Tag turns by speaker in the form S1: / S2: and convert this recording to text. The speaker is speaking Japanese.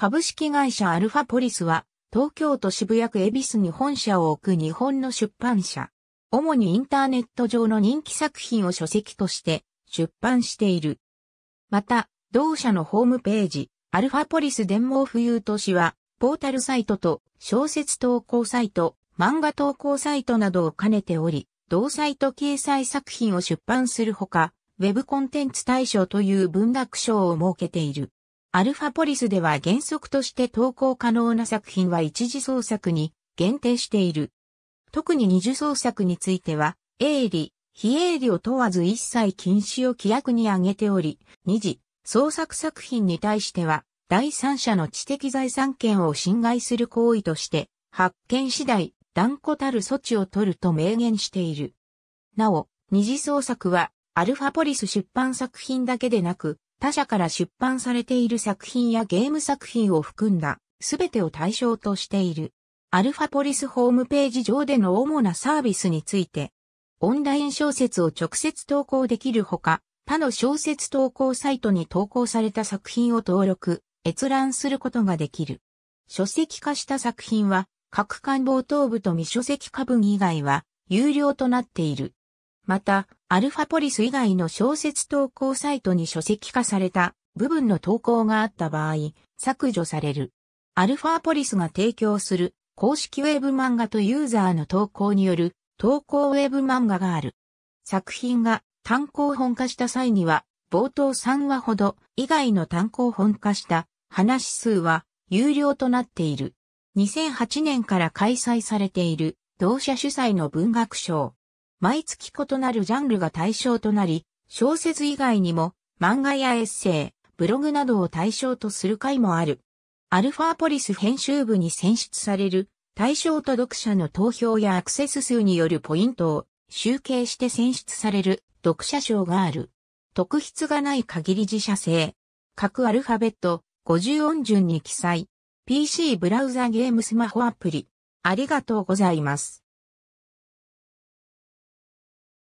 S1: 株式会社アルファポリスは、東京都渋谷区恵比寿に本社を置く日本の出版社。主にインターネット上の人気作品を書籍として出版している。また、同社のホームページ、アルファポリス電網浮遊都市は、ポータルサイトと小説投稿サイト、漫画投稿サイトなどを兼ねており、同サイト掲載作品を出版するほか、ウェブコンテンツ大賞という文学賞を設けている。アルファポリスでは原則として投稿可能な作品は一次創作に限定している。特に二次創作については、営利、非営利を問わず一切禁止を規約に挙げており、二次、創作作品に対しては、第三者の知的財産権を侵害する行為として、発見次第、断固たる措置を取ると明言している。なお、二次創作は、アルファポリス出版作品だけでなく、他社から出版されている作品やゲーム作品を含んだ、すべてを対象としている。アルファポリスホームページ上での主なサービスについて、オンライン小説を直接投稿できるほか、他の小説投稿サイトに投稿された作品を登録、閲覧することができる。書籍化した作品は、各官房頭部と未書籍化分以外は、有料となっている。また、アルファポリス以外の小説投稿サイトに書籍化された部分の投稿があった場合、削除される。アルファポリスが提供する公式ウェブ漫画とユーザーの投稿による投稿ウェブ漫画がある。作品が単行本化した際には、冒頭3話ほど以外の単行本化した話数は有料となっている。2008年から開催されている同社主催の文学賞毎月異なるジャンルが対象となり、小説以外にも漫画やエッセイ、ブログなどを対象とする回もある。アルファポリス編集部に選出される対象と読者の投票やアクセス数によるポイントを集計して選出される読者賞がある。特筆がない限り自社製。各アルファベット50音順に記載。PC ブラウザゲームスマホアプリ。ありがとうございます。